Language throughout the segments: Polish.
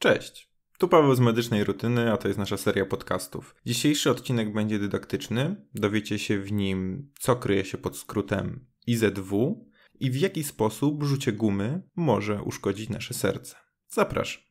Cześć! Tu Paweł z Medycznej Rutyny, a to jest nasza seria podcastów. Dzisiejszy odcinek będzie dydaktyczny. Dowiecie się w nim, co kryje się pod skrótem IZW i w jaki sposób rzucie gumy może uszkodzić nasze serce. Zapraszam.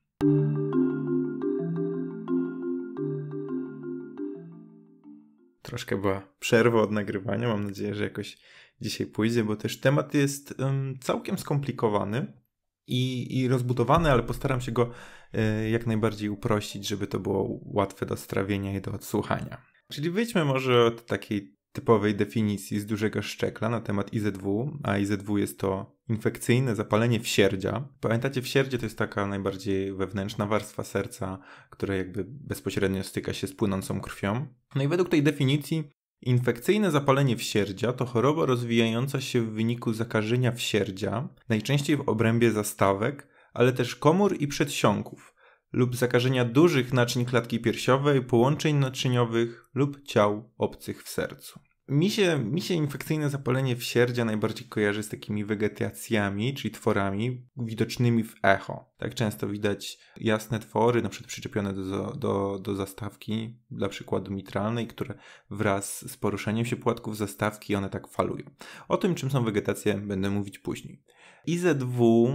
Troszkę była przerwa od nagrywania. Mam nadzieję, że jakoś dzisiaj pójdzie, bo też temat jest um, całkiem skomplikowany i, i rozbudowany, ale postaram się go e, jak najbardziej uprościć, żeby to było łatwe do strawienia i do odsłuchania. Czyli wyjdźmy może od takiej typowej definicji z dużego szczekla na temat IZW, a IZW jest to infekcyjne zapalenie wsierdzia. Pamiętacie, wsierdzie to jest taka najbardziej wewnętrzna warstwa serca, która jakby bezpośrednio styka się z płynącą krwią. No i według tej definicji Infekcyjne zapalenie wsierdzia to choroba rozwijająca się w wyniku zakażenia wsierdzia, najczęściej w obrębie zastawek, ale też komór i przedsionków, lub zakażenia dużych naczyń klatki piersiowej, połączeń naczyniowych lub ciał obcych w sercu mi się, mi się infekcyjne zapalenie w sierdzia najbardziej kojarzy z takimi wegetacjami, czyli tworami widocznymi w echo. Tak często widać jasne twory, na przykład przyczepione do, do, do zastawki, dla przykładu mitralnej, które wraz z poruszeniem się płatków zastawki one tak falują. O tym, czym są wegetacje, będę mówić później. IZW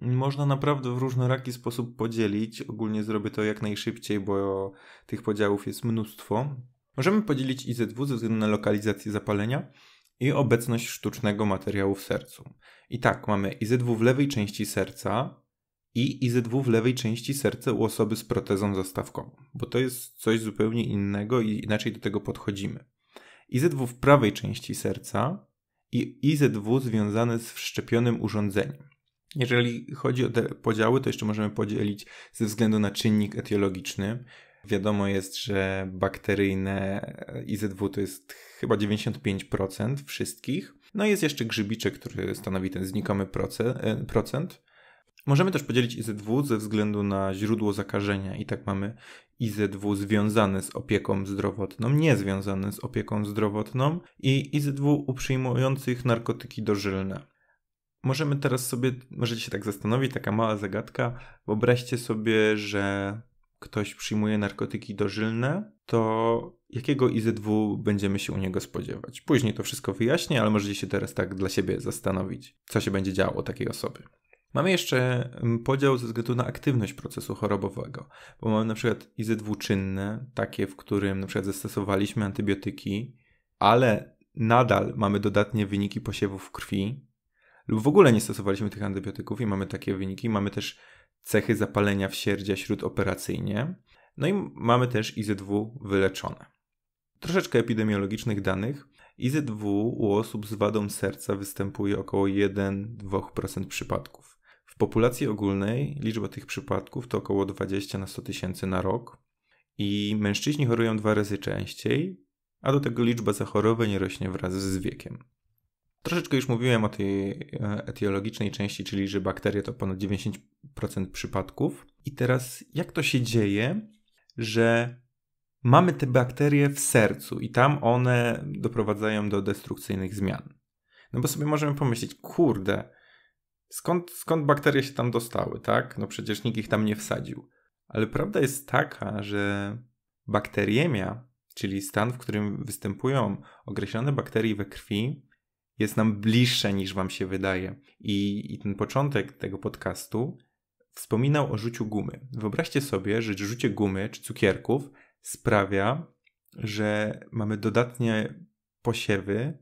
można naprawdę w różnoraki sposób podzielić. Ogólnie zrobię to jak najszybciej, bo tych podziałów jest mnóstwo. Możemy podzielić IZW ze względu na lokalizację zapalenia i obecność sztucznego materiału w sercu. I tak, mamy IZW w lewej części serca i IZW w lewej części serca u osoby z protezą zastawkową, bo to jest coś zupełnie innego i inaczej do tego podchodzimy. IZW w prawej części serca i IZW związane z wszczepionym urządzeniem. Jeżeli chodzi o te podziały, to jeszcze możemy podzielić ze względu na czynnik etiologiczny, Wiadomo jest, że bakteryjne e, IZW to jest chyba 95% wszystkich. No i jest jeszcze grzybiczek, który stanowi ten znikomy e, procent. Możemy też podzielić IZW ze względu na źródło zakażenia i tak mamy IZW związane z opieką zdrowotną, niezwiązane z opieką zdrowotną i IZW u przyjmujących narkotyki dożylne. Możemy teraz sobie, możecie się tak zastanowić, taka mała zagadka. Wyobraźcie sobie, że ktoś przyjmuje narkotyki dożylne, to jakiego IZW będziemy się u niego spodziewać? Później to wszystko wyjaśnię, ale możecie się teraz tak dla siebie zastanowić, co się będzie działo takiej osoby. Mamy jeszcze mm, podział ze względu na aktywność procesu chorobowego, bo mamy na przykład IZW czynne, takie, w którym na przykład zastosowaliśmy antybiotyki, ale nadal mamy dodatnie wyniki posiewów krwi, lub w ogóle nie stosowaliśmy tych antybiotyków i mamy takie wyniki. Mamy też cechy zapalenia w sierdzia śródoperacyjnie. No i mamy też IZW wyleczone. Troszeczkę epidemiologicznych danych. IZW u osób z wadą serca występuje około 1-2% przypadków. W populacji ogólnej liczba tych przypadków to około 20 na 100 tysięcy na rok i mężczyźni chorują dwa razy częściej, a do tego liczba zachorowań rośnie wraz z wiekiem. Troszeczkę już mówiłem o tej e, etiologicznej części, czyli że bakterie to ponad 90% przypadków. I teraz jak to się dzieje, że mamy te bakterie w sercu i tam one doprowadzają do destrukcyjnych zmian? No bo sobie możemy pomyśleć, kurde, skąd, skąd bakterie się tam dostały, tak? No przecież nikt ich tam nie wsadził. Ale prawda jest taka, że bakteriemia, czyli stan, w którym występują określone bakterie we krwi, jest nam bliższe niż wam się wydaje. I, I, ten początek tego podcastu wspominał o rzuciu gumy. Wyobraźcie sobie, że rzucie gumy czy cukierków sprawia, że mamy dodatnie posiewy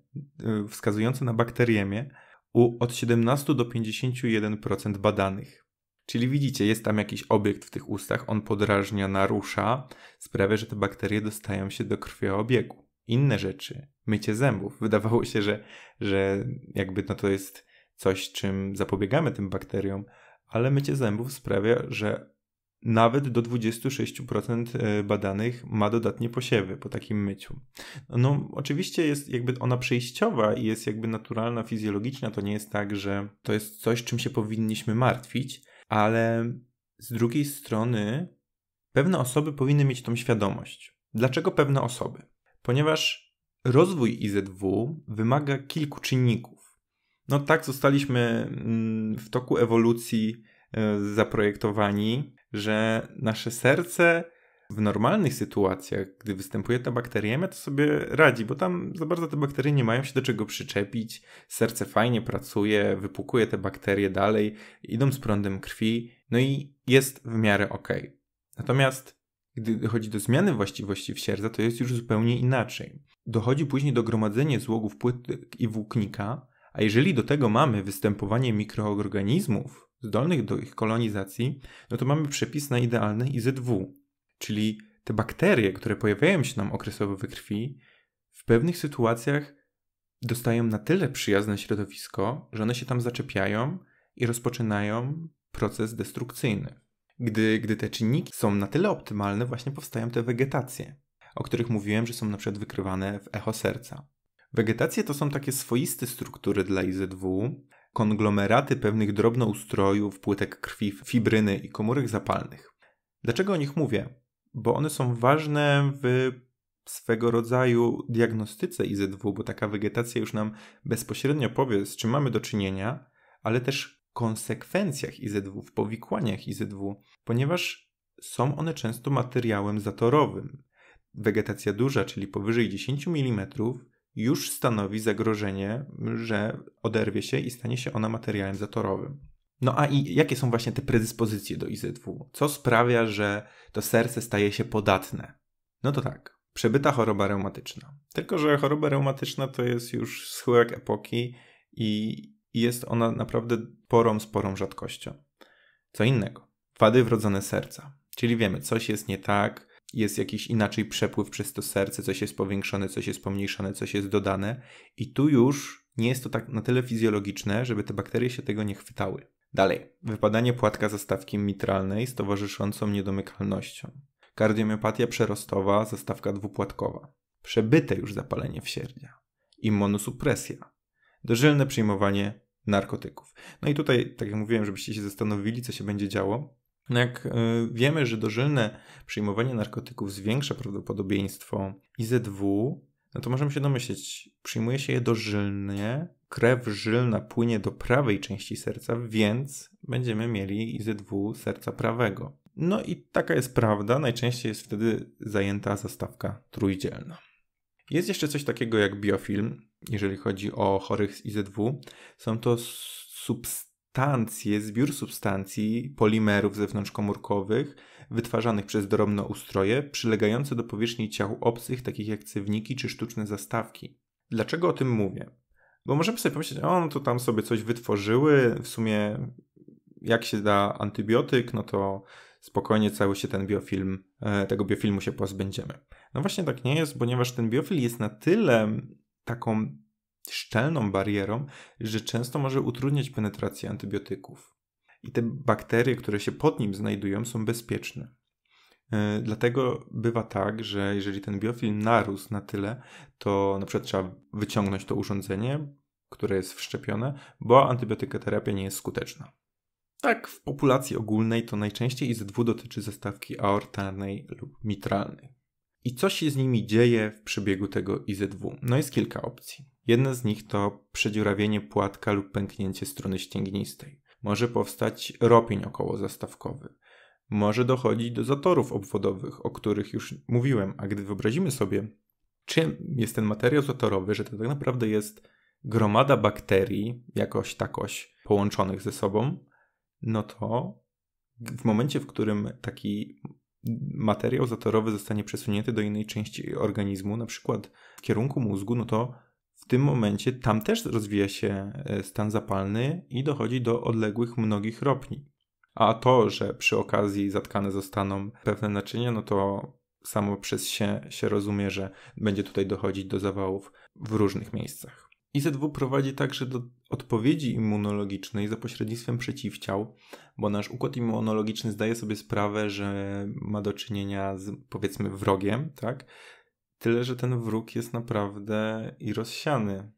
y, wskazujące na bakteriemię u od 17 do 51% badanych. Czyli widzicie, jest tam jakiś obiekt w tych ustach, on podrażnia, narusza, sprawia, że te bakterie dostają się do krwiobiegu inne rzeczy, mycie zębów. Wydawało się, że, że jakby no to jest coś, czym zapobiegamy tym bakteriom, ale mycie zębów sprawia, że nawet do 26% e, badanych ma dodatnie posiewy po takim myciu. No, oczywiście jest jakby ona przejściowa i jest jakby naturalna, fizjologiczna. To nie jest tak, że to jest coś, czym się powinniśmy martwić, ale z drugiej strony pewne osoby powinny mieć tą świadomość. Dlaczego pewne osoby? ponieważ rozwój IZW wymaga kilku czynników. No tak zostaliśmy mm, w toku ewolucji e, zaprojektowani, że nasze serce w normalnych sytuacjach, gdy występuje ta bakteriemia, to sobie radzi, bo tam za bardzo te bakterie nie mają się do czego przyczepić. Serce fajnie pracuje, wypukuje te bakterie dalej, idą z prądem krwi, no i jest w miarę ok. Natomiast gdy dochodzi do zmiany właściwości wsierza, to jest już zupełnie inaczej. Dochodzi później do gromadzenia złogów płytek i włóknika, a jeżeli do tego mamy występowanie mikroorganizmów zdolnych do ich kolonizacji, no to mamy przepis na idealny IZW, czyli te bakterie, które pojawiają się nam okresowo we krwi, w pewnych sytuacjach dostają na tyle przyjazne środowisko, że one się tam zaczepiają i rozpoczynają proces destrukcyjny. Gdy, gdy te czynniki są na tyle optymalne, właśnie powstają te wegetacje, o których mówiłem, że są na przykład wykrywane w echo serca. Wegetacje to są takie swoiste struktury dla IZW, konglomeraty pewnych drobnoustrojów, płytek krwi, fibryny i komórek zapalnych. Dlaczego o nich mówię? Bo one są ważne w swego rodzaju diagnostyce IZW, bo taka wegetacja już nam bezpośrednio powie, z czym mamy do czynienia, ale też konsekwencjach IZW, w powikłaniach IZW, ponieważ są one często materiałem zatorowym. Wegetacja duża, czyli powyżej 10 mm, już stanowi zagrożenie, że oderwie się i stanie się ona materiałem zatorowym. No a i jakie są właśnie te predyspozycje do IZW? Co sprawia, że to serce staje się podatne? No to tak, przebyta choroba reumatyczna. Tylko, że choroba reumatyczna to jest już schyłek epoki i i jest ona naprawdę porą, sporą rzadkością. Co innego, wady wrodzone serca, czyli wiemy, coś jest nie tak, jest jakiś inaczej przepływ przez to serce, coś jest powiększone, coś jest pomniejszone, coś jest dodane, i tu już nie jest to tak na tyle fizjologiczne, żeby te bakterie się tego nie chwytały. Dalej, wypadanie płatka zastawki mitralnej z towarzyszącą niedomykalnością. Kardiomiopatia przerostowa, zastawka dwupłatkowa. Przebyte już zapalenie w sierdzia. Immunosupresja. Dożylne przyjmowanie narkotyków. No i tutaj, tak jak mówiłem, żebyście się zastanowili, co się będzie działo. No jak y, wiemy, że dożylne przyjmowanie narkotyków zwiększa prawdopodobieństwo IZW, no to możemy się domyśleć, przyjmuje się je dożylnie, krew żylna płynie do prawej części serca, więc będziemy mieli IZW serca prawego. No i taka jest prawda, najczęściej jest wtedy zajęta zastawka trójdzielna. Jest jeszcze coś takiego jak biofilm, jeżeli chodzi o chorych z IZW, są to substancje, zbiór substancji, polimerów zewnątrzkomórkowych wytwarzanych przez drobne ustroje przylegające do powierzchni ciał obcych, takich jak cewniki czy sztuczne zastawki. Dlaczego o tym mówię? Bo możemy sobie pomyśleć, o, no to tam sobie coś wytworzyły, w sumie jak się da antybiotyk, no to spokojnie cały się ten biofilm, e, tego biofilmu się pozbędziemy. No właśnie tak nie jest, ponieważ ten biofil jest na tyle taką szczelną barierą, że często może utrudniać penetrację antybiotyków. I te bakterie, które się pod nim znajdują, są bezpieczne. E, dlatego bywa tak, że jeżeli ten biofilm narósł na tyle, to na przykład trzeba wyciągnąć to urządzenie, które jest wszczepione, bo antybiotykoterapia nie jest skuteczna. Tak, w populacji ogólnej to najczęściej IZ2 dotyczy zestawki aortalnej lub mitralnej i co się z nimi dzieje w przebiegu tego IZW. No jest kilka opcji. Jedna z nich to przedziurawienie płatka lub pęknięcie strony ścięgnistej. Może powstać ropień okołozastawkowy. Może dochodzić do zatorów obwodowych, o których już mówiłem, a gdy wyobrazimy sobie, czym jest ten materiał zatorowy, że to tak naprawdę jest gromada bakterii, jakoś takoś połączonych ze sobą, no to w momencie, w którym taki materiał zatorowy zostanie przesunięty do innej części organizmu, na przykład w kierunku mózgu, no to w tym momencie tam też rozwija się e, stan zapalny i dochodzi do odległych mnogich ropni. A to, że przy okazji zatkane zostaną pewne naczynia, no to samo przez się, się rozumie, że będzie tutaj dochodzić do zawałów w różnych miejscach. IZW prowadzi także do odpowiedzi immunologicznej za pośrednictwem przeciwciał, bo nasz układ immunologiczny zdaje sobie sprawę, że ma do czynienia z powiedzmy wrogiem, tak? Tyle, że ten wróg jest naprawdę i rozsiany.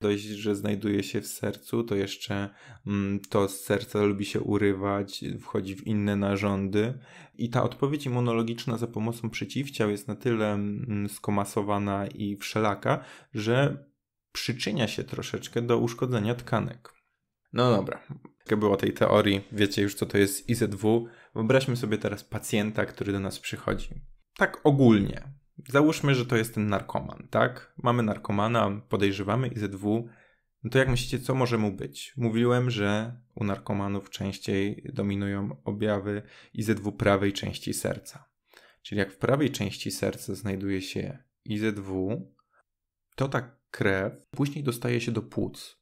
Dość, że znajduje się w sercu, to jeszcze mm, to z serca lubi się urywać, wchodzi w inne narządy. I ta odpowiedź immunologiczna za pomocą przeciwciał jest na tyle mm, skomasowana i wszelaka, że przyczynia się troszeczkę do uszkodzenia tkanek. No dobra, jak było tej teorii, wiecie już co to jest IZW. Wyobraźmy sobie teraz pacjenta, który do nas przychodzi. Tak ogólnie. Załóżmy, że to jest ten narkoman, tak? Mamy narkomana, podejrzewamy IZW. No to jak myślicie, co może mu być? Mówiłem, że u narkomanów częściej dominują objawy IZW prawej części serca. Czyli jak w prawej części serca znajduje się IZW, to tak krew, później dostaje się do płuc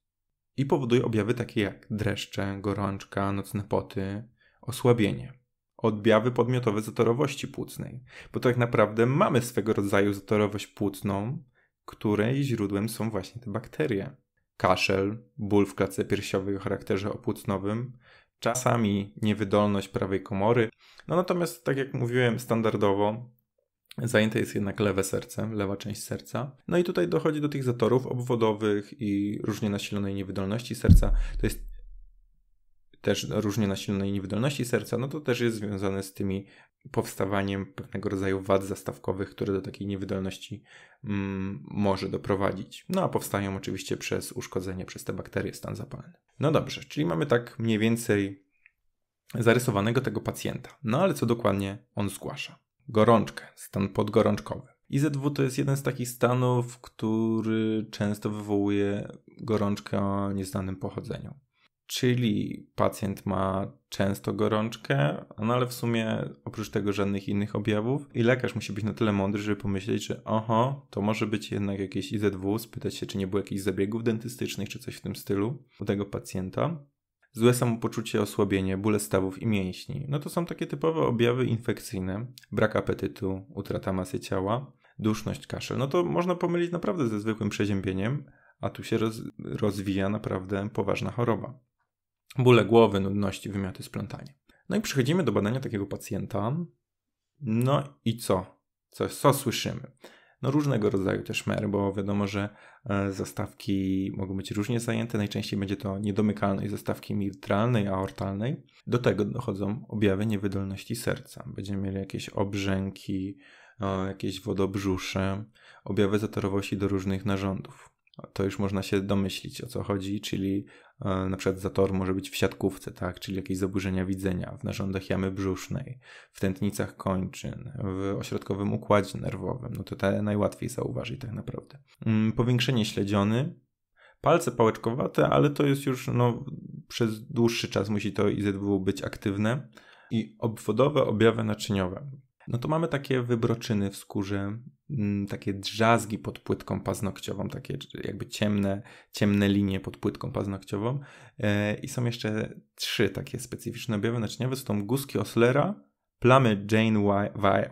i powoduje objawy takie jak dreszcze, gorączka, nocne poty, osłabienie objawy podmiotowe zatorowości płucnej, bo tak naprawdę mamy swego rodzaju zatorowość płucną, której źródłem są właśnie te bakterie. Kaszel, ból w klatce piersiowej o charakterze opłucnowym, czasami niewydolność prawej komory. No natomiast, tak jak mówiłem, standardowo Zajęte jest jednak lewe serce, lewa część serca. No i tutaj dochodzi do tych zatorów obwodowych i różnie nasilonej niewydolności serca. To jest też różnie nasilonej niewydolności serca, no to też jest związane z tymi powstawaniem pewnego rodzaju wad zastawkowych, które do takiej niewydolności mm, może doprowadzić. No a powstają oczywiście przez uszkodzenie przez te bakterie stan zapalny. No dobrze, czyli mamy tak mniej więcej zarysowanego tego pacjenta. No ale co dokładnie on zgłasza? gorączkę, stan podgorączkowy. IZW to jest jeden z takich stanów, który często wywołuje gorączkę o nieznanym pochodzeniu. Czyli pacjent ma często gorączkę, no ale w sumie oprócz tego żadnych innych objawów, i lekarz musi być na tyle mądry, żeby pomyśleć, że oho, to może być jednak jakieś IZW, spytać się, czy nie było jakichś zabiegów dentystycznych, czy coś w tym stylu u tego pacjenta złe samopoczucie, osłabienie, bóle stawów i mięśni. No to są takie typowe objawy infekcyjne, brak apetytu, utrata masy ciała, duszność, kaszel. No to można pomylić naprawdę ze zwykłym przeziębieniem, a tu się roz, rozwija naprawdę poważna choroba. Bóle głowy, nudności, wymioty, splątanie. No i przechodzimy do badania takiego pacjenta. No i co? Co, co słyszymy? no różnego rodzaju też mer, bo wiadomo, że e, zastawki mogą być różnie zajęte. Najczęściej będzie to niedomykalność zastawki mitralnej, aortalnej. Do tego dochodzą objawy niewydolności serca. Będziemy mieli jakieś obrzęki, jakieś wodobrzusze, objawy zatorowości do różnych narządów to już można się domyślić o co chodzi, czyli e, na przykład zator może być w siatkówce, tak, czyli jakieś zaburzenia widzenia, w narządach jamy brzusznej, w tętnicach kończyn, w ośrodkowym układzie nerwowym, no to te najłatwiej zauważyć tak naprawdę. Mm, powiększenie śledziony, palce pałeczkowate, ale to jest już no, przez dłuższy czas musi to IZW być aktywne i obwodowe objawy naczyniowe. No to mamy takie wybroczyny w skórze, Mm, takie drzazgi pod płytką paznokciową, takie jakby ciemne, ciemne linie pod płytką paznokciową. E, I są jeszcze trzy takie specyficzne objawy naczyniowe. Są guski Oslera, plamy Jane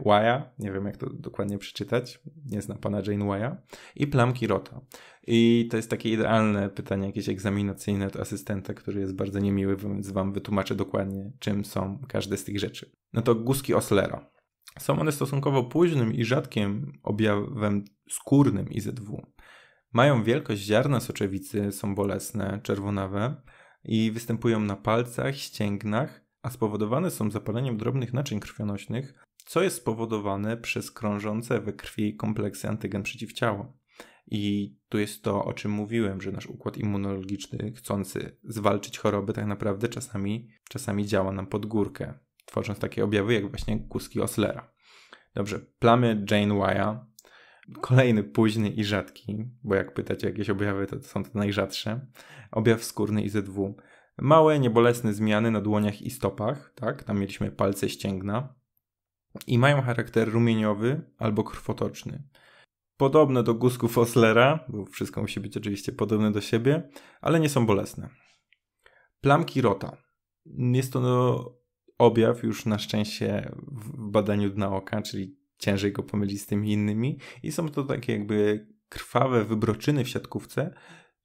Waya, nie wiem jak to dokładnie przeczytać, nie znam pana Jane Waya, i plamki Rota. I to jest takie idealne pytanie jakieś egzaminacyjne do asystenta, który jest bardzo niemiły, więc wam wytłumaczę dokładnie, czym są każde z tych rzeczy. No to guski Oslera. Są one stosunkowo późnym i rzadkim objawem skórnym IZW. Mają wielkość ziarna soczewicy, są bolesne, czerwonawe i występują na palcach, ścięgnach, a spowodowane są zapaleniem drobnych naczyń krwionośnych, co jest spowodowane przez krążące we krwi kompleksy antygen przeciwciała. I tu jest to, o czym mówiłem, że nasz układ immunologiczny chcący zwalczyć choroby tak naprawdę czasami, czasami działa nam pod górkę tworząc takie objawy jak właśnie kuski Oslera. Dobrze, plamy Jane Wire. kolejny późny i rzadki, bo jak pytacie jakieś objawy, to są to najrzadsze. Objaw skórny i IZW. Małe, niebolesne zmiany na dłoniach i stopach, tak? Tam mieliśmy palce ścięgna. I mają charakter rumieniowy albo krwotoczny. Podobne do guzków Oslera, bo wszystko musi być oczywiście podobne do siebie, ale nie są bolesne. Plamki rota. Jest to objaw już na szczęście w badaniu dna oka, czyli ciężej go pomylić z tymi innymi. I są to takie jakby krwawe wybroczyny w siatkówce,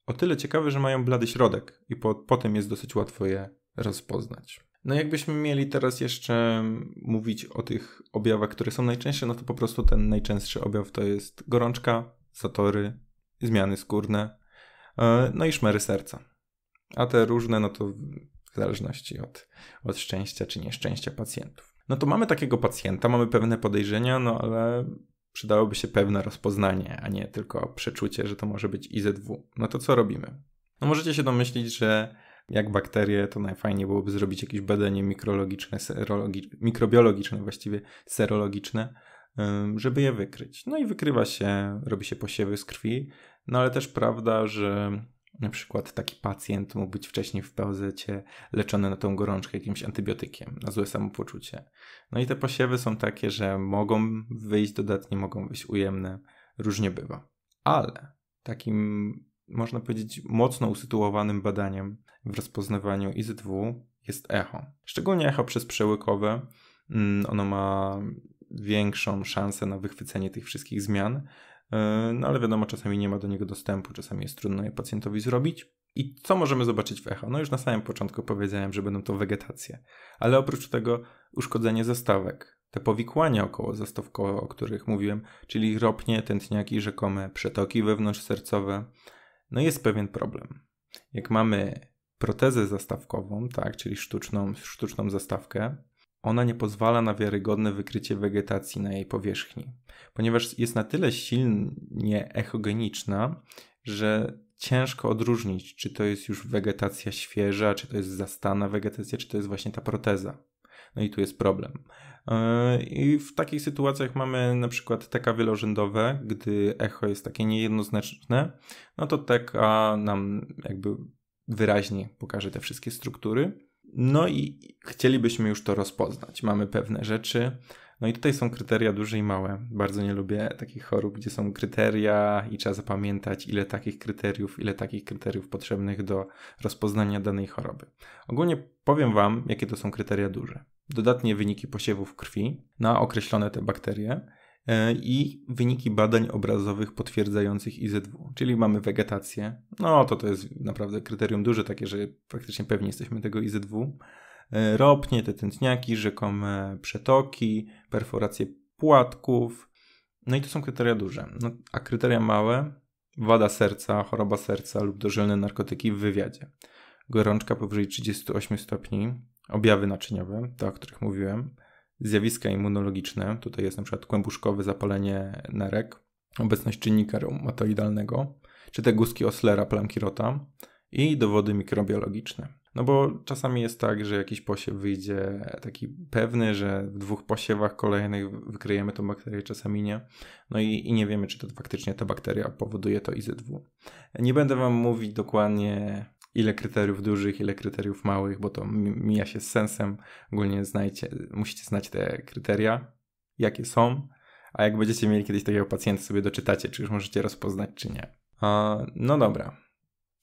o tyle ciekawe, że mają blady środek i po, potem jest dosyć łatwo je rozpoznać. No jakbyśmy mieli teraz jeszcze mówić o tych objawach, które są najczęstsze, no to po prostu ten najczęstszy objaw to jest gorączka, zatory, zmiany skórne, e, no i szmery serca. A te różne, no to w zależności od, od szczęścia czy nieszczęścia pacjentów. No to mamy takiego pacjenta, mamy pewne podejrzenia, no ale przydałoby się pewne rozpoznanie, a nie tylko przeczucie, że to może być IZW. No to co robimy? No możecie się domyślić, że jak bakterie, to najfajniej byłoby zrobić jakieś badanie mikrologiczne, serologi- mikrobiologiczne właściwie, serologiczne, żeby je wykryć. No i wykrywa się, robi się posiewy z krwi, no ale też prawda, że na przykład taki pacjent mógł być wcześniej w poz leczony na tą gorączkę jakimś antybiotykiem, na złe samopoczucie. No i te posiewy są takie, że mogą wyjść dodatnie, mogą wyjść ujemne, różnie bywa. Ale takim, można powiedzieć, mocno usytuowanym badaniem w rozpoznawaniu IZW jest echo. Szczególnie echo przez przełykowe. Mm, ono ma większą szansę na wychwycenie tych wszystkich zmian, E, no ale wiadomo, czasami nie ma do niego dostępu, czasami jest trudno je pacjentowi zrobić. I co możemy zobaczyć w echo? No już na samym początku powiedziałem, że będą to wegetacje, ale oprócz tego uszkodzenie zastawek, te powikłania około zastawkowe, o których mówiłem, czyli ropnie, tętniaki, rzekome przetoki wewnątrzsercowe. No jest pewien problem. Jak mamy protezę zastawkową, tak, czyli sztuczną, sztuczną zastawkę, ona nie pozwala na wiarygodne wykrycie wegetacji na jej powierzchni, ponieważ jest na tyle silnie echogeniczna, że ciężko odróżnić, czy to jest już wegetacja świeża, czy to jest zastana wegetacja, czy to jest właśnie ta proteza. No i tu jest problem. E, I w takich sytuacjach mamy na przykład teka wielorzędowe, gdy echo jest takie niejednoznaczne, no to teka nam jakby wyraźnie pokaże te wszystkie struktury. No i chcielibyśmy już to rozpoznać. Mamy pewne rzeczy. No i tutaj są kryteria duże i małe. Bardzo nie lubię takich chorób, gdzie są kryteria i trzeba zapamiętać, ile takich kryteriów, ile takich kryteriów potrzebnych do rozpoznania danej choroby. Ogólnie powiem Wam, jakie to są kryteria duże. Dodatnie wyniki posiewów krwi na określone te bakterie E, i wyniki badań obrazowych potwierdzających IZW, czyli mamy wegetację. No to to jest naprawdę kryterium duże, takie, że faktycznie pewnie jesteśmy tego IZW. E, ropnie, te tętniaki, rzekome przetoki, perforacje płatków. No i to są kryteria duże. No, a kryteria małe, wada serca, choroba serca lub dożylne narkotyki w wywiadzie. Gorączka powyżej 38 stopni, objawy naczyniowe, te o których mówiłem, zjawiska immunologiczne. Tutaj jest na przykład kłębuszkowe zapalenie nerek, obecność czynnika reumatoidalnego, czy te guzki Oslera plamkirota i dowody mikrobiologiczne. No bo czasami jest tak, że jakiś posiew wyjdzie taki pewny, że w dwóch posiewach kolejnych wykryjemy tą bakterię, czasami nie. No i, i nie wiemy, czy to faktycznie ta bakteria powoduje to IZW. Nie będę Wam mówić dokładnie ile kryteriów dużych, ile kryteriów małych, bo to mija się z sensem. Ogólnie znajcie, musicie znać te kryteria, jakie są, a jak będziecie mieli kiedyś takiego pacjenta, sobie doczytacie, czy już możecie rozpoznać, czy nie. A, no dobra,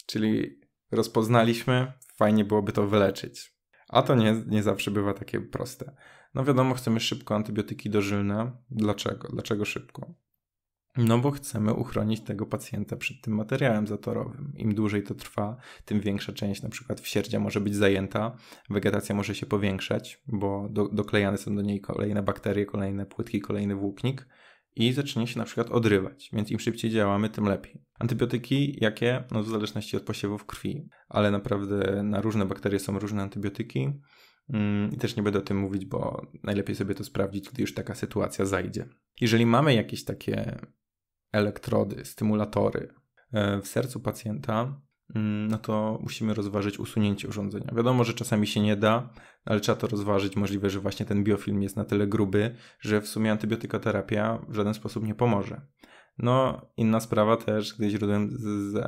czyli rozpoznaliśmy, fajnie byłoby to wyleczyć. A to nie, nie zawsze bywa takie proste. No wiadomo, chcemy szybko antybiotyki dożylne. Dlaczego? Dlaczego szybko? No bo chcemy uchronić tego pacjenta przed tym materiałem zatorowym. Im dłużej to trwa, tym większa część na przykład wsierdzia może być zajęta, wegetacja może się powiększać, bo do, doklejane są do niej kolejne bakterie, kolejne płytki, kolejny włóknik i zacznie się na przykład odrywać, więc im szybciej działamy, tym lepiej. Antybiotyki jakie? No w zależności od posiewów krwi, ale naprawdę na różne bakterie są różne antybiotyki. Mm, I też nie będę o tym mówić, bo najlepiej sobie to sprawdzić, gdy już taka sytuacja zajdzie. Jeżeli mamy jakieś takie elektrody, stymulatory e, w sercu pacjenta, mm, no to musimy rozważyć usunięcie urządzenia. Wiadomo, że czasami się nie da, ale trzeba to rozważyć. Możliwe, że właśnie ten biofilm jest na tyle gruby, że w sumie antybiotykoterapia w żaden sposób nie pomoże. No, inna sprawa też, gdy źródłem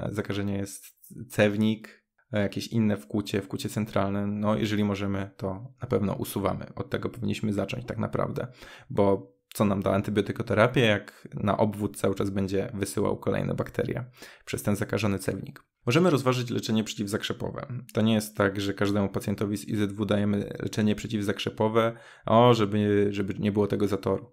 zakażenia jest cewnik, e, jakieś inne wkłucie, wkłucie centralne, no jeżeli możemy, to na pewno usuwamy. Od tego powinniśmy zacząć tak naprawdę, bo co nam da antybiotykoterapia, jak na obwód cały czas będzie wysyłał kolejne bakterie przez ten zakażony cewnik. Możemy rozważyć leczenie przeciwzakrzepowe. To nie jest tak, że każdemu pacjentowi z IZW dajemy leczenie przeciwzakrzepowe, o, żeby, żeby nie było tego zatoru.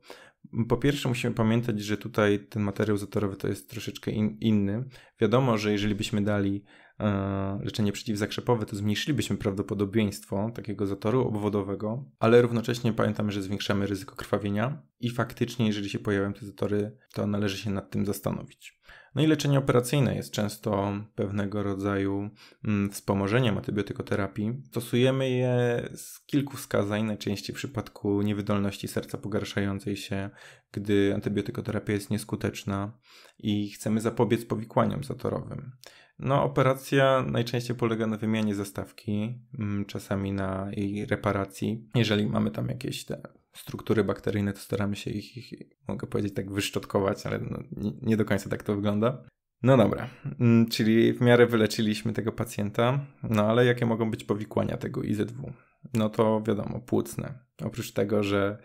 Po pierwsze, musimy pamiętać, że tutaj ten materiał zatorowy to jest troszeczkę in, inny. Wiadomo, że jeżeli byśmy dali E, leczenie przeciwzakrzepowe, to zmniejszylibyśmy prawdopodobieństwo takiego zatoru obwodowego, ale równocześnie pamiętamy, że zwiększamy ryzyko krwawienia i faktycznie, jeżeli się pojawią te zatory, to należy się nad tym zastanowić. No i leczenie operacyjne jest często pewnego rodzaju mm, wspomożeniem antybiotykoterapii. Stosujemy je z kilku wskazań, najczęściej w przypadku niewydolności serca pogarszającej się, gdy antybiotykoterapia jest nieskuteczna i chcemy zapobiec powikłaniom zatorowym. No, operacja najczęściej polega na wymianie zestawki, mm, czasami na jej reparacji. Jeżeli mamy tam jakieś te struktury bakteryjne, to staramy się ich, ich mogę powiedzieć, tak wyszczotkować, ale no, nie do końca tak to wygląda. No dobra, mm, czyli w miarę wyleczyliśmy tego pacjenta, no ale jakie mogą być powikłania tego IZW? No to wiadomo, płucne. Oprócz tego, że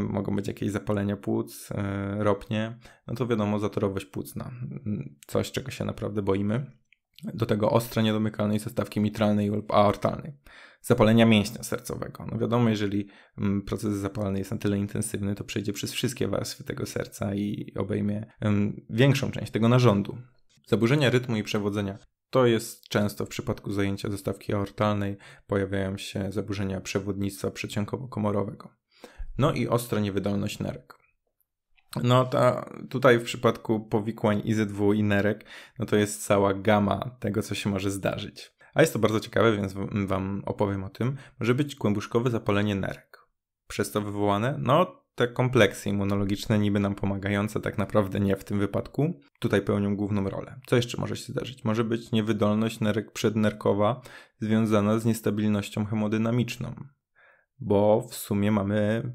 mogą być jakieś zapalenia płuc, e, ropnie, no to wiadomo, zatorowość płucna. Mm, coś, czego się naprawdę boimy do tego ostra niedomykalnej zestawki mitralnej lub aortalnej, zapalenia mięśnia sercowego. No wiadomo, jeżeli mm, proces zapalny jest na tyle intensywny, to przejdzie przez wszystkie warstwy tego serca i obejmie mm, większą część tego narządu. Zaburzenia rytmu i przewodzenia. To jest często w przypadku zajęcia zestawki aortalnej pojawiają się zaburzenia przewodnictwa przeciąkowo-komorowego. No i ostra niewydolność nerek. No ta, tutaj w przypadku powikłań IZW i nerek, no to jest cała gama tego, co się może zdarzyć. A jest to bardzo ciekawe, więc wam opowiem o tym. Może być kłębuszkowe zapalenie nerek. Przez to wywołane, no te kompleksy immunologiczne, niby nam pomagające, tak naprawdę nie w tym wypadku, tutaj pełnią główną rolę. Co jeszcze może się zdarzyć? Może być niewydolność nerek przednerkowa związana z niestabilnością hemodynamiczną, bo w sumie mamy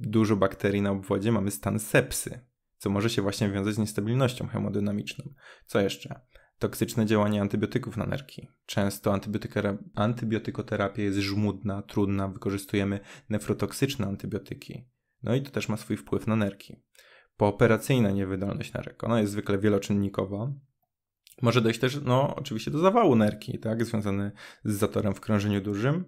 dużo bakterii na obwodzie, mamy stan sepsy, co może się właśnie wiązać z niestabilnością hemodynamiczną. Co jeszcze? Toksyczne działanie antybiotyków na nerki. Często antybiotykoterapia jest żmudna, trudna, wykorzystujemy nefrotoksyczne antybiotyki. No i to też ma swój wpływ na nerki. Pooperacyjna niewydolność nerek. Ona jest zwykle wieloczynnikowa. Może dojść też, no, oczywiście do zawału nerki, tak, związany z zatorem w krążeniu dużym,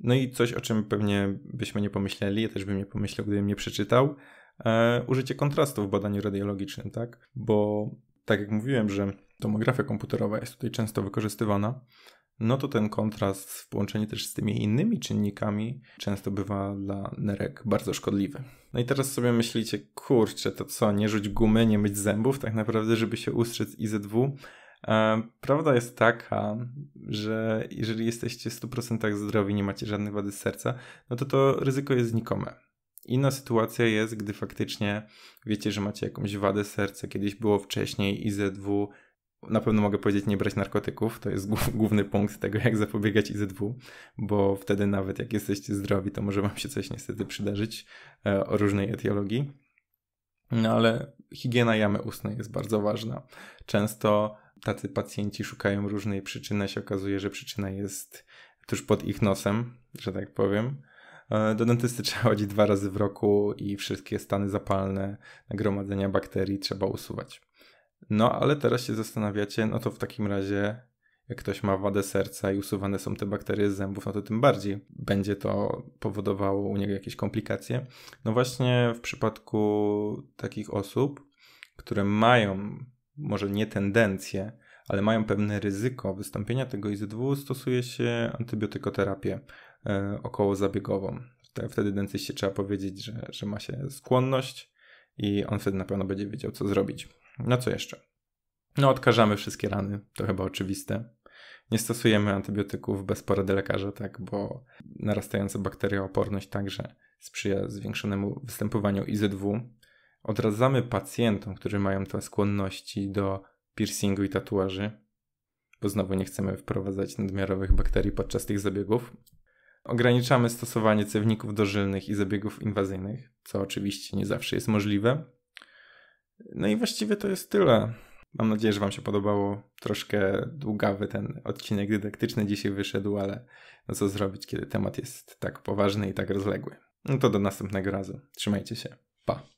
no i coś, o czym pewnie byśmy nie pomyśleli, ja też bym nie pomyślał, gdybym nie przeczytał, e, użycie kontrastu w badaniu radiologicznym, tak? Bo tak jak mówiłem, że tomografia komputerowa jest tutaj często wykorzystywana, no to ten kontrast w połączeniu też z tymi innymi czynnikami często bywa dla nerek bardzo szkodliwy. No i teraz sobie myślicie, kurczę, to co, nie rzuć gumy, nie myć zębów tak naprawdę, żeby się ustrzec IZW? E, prawda jest taka, że jeżeli jesteście 100% zdrowi, nie macie żadnych wady serca, no to to ryzyko jest znikome. Inna sytuacja jest, gdy faktycznie wiecie, że macie jakąś wadę serca, kiedyś było wcześniej IZW, na pewno mogę powiedzieć nie brać narkotyków, to jest główny punkt tego, jak zapobiegać IZW, bo wtedy nawet jak jesteście zdrowi, to może wam się coś niestety przydarzyć e, o różnej etiologii. No ale higiena jamy ustnej jest bardzo ważna. Często tacy pacjenci szukają różnej przyczyny, a się okazuje, że przyczyna jest tuż pod ich nosem, że tak powiem. E, do dentysty trzeba chodzić dwa razy w roku i wszystkie stany zapalne, nagromadzenia bakterii trzeba usuwać. No, ale teraz się zastanawiacie, no to w takim razie, jak ktoś ma wadę serca i usuwane są te bakterie z zębów, no to tym bardziej będzie to powodowało u niego jakieś komplikacje. No właśnie w przypadku takich osób, które mają może nie tendencje, ale mają pewne ryzyko wystąpienia tego IZW, stosuje się antybiotykoterapię e, około zabiegową. Wtedy dentyście trzeba powiedzieć, że, że ma się skłonność i on wtedy na pewno będzie wiedział, co zrobić. No co jeszcze? No odkażamy wszystkie rany, to chyba oczywiste. Nie stosujemy antybiotyków bez porady lekarza, tak, bo narastająca bakteriooporność także sprzyja zwiększonemu występowaniu IZW odradzamy pacjentom, którzy mają te skłonności do piercingu i tatuaży, bo znowu nie chcemy wprowadzać nadmiarowych bakterii podczas tych zabiegów. Ograniczamy stosowanie cewników dożylnych i zabiegów inwazyjnych, co oczywiście nie zawsze jest możliwe. No i właściwie to jest tyle. Mam nadzieję, że Wam się podobało. Troszkę długawy ten odcinek dydaktyczny dzisiaj wyszedł, ale no co zrobić, kiedy temat jest tak poważny i tak rozległy. No to do następnego razu. Trzymajcie się. Pa!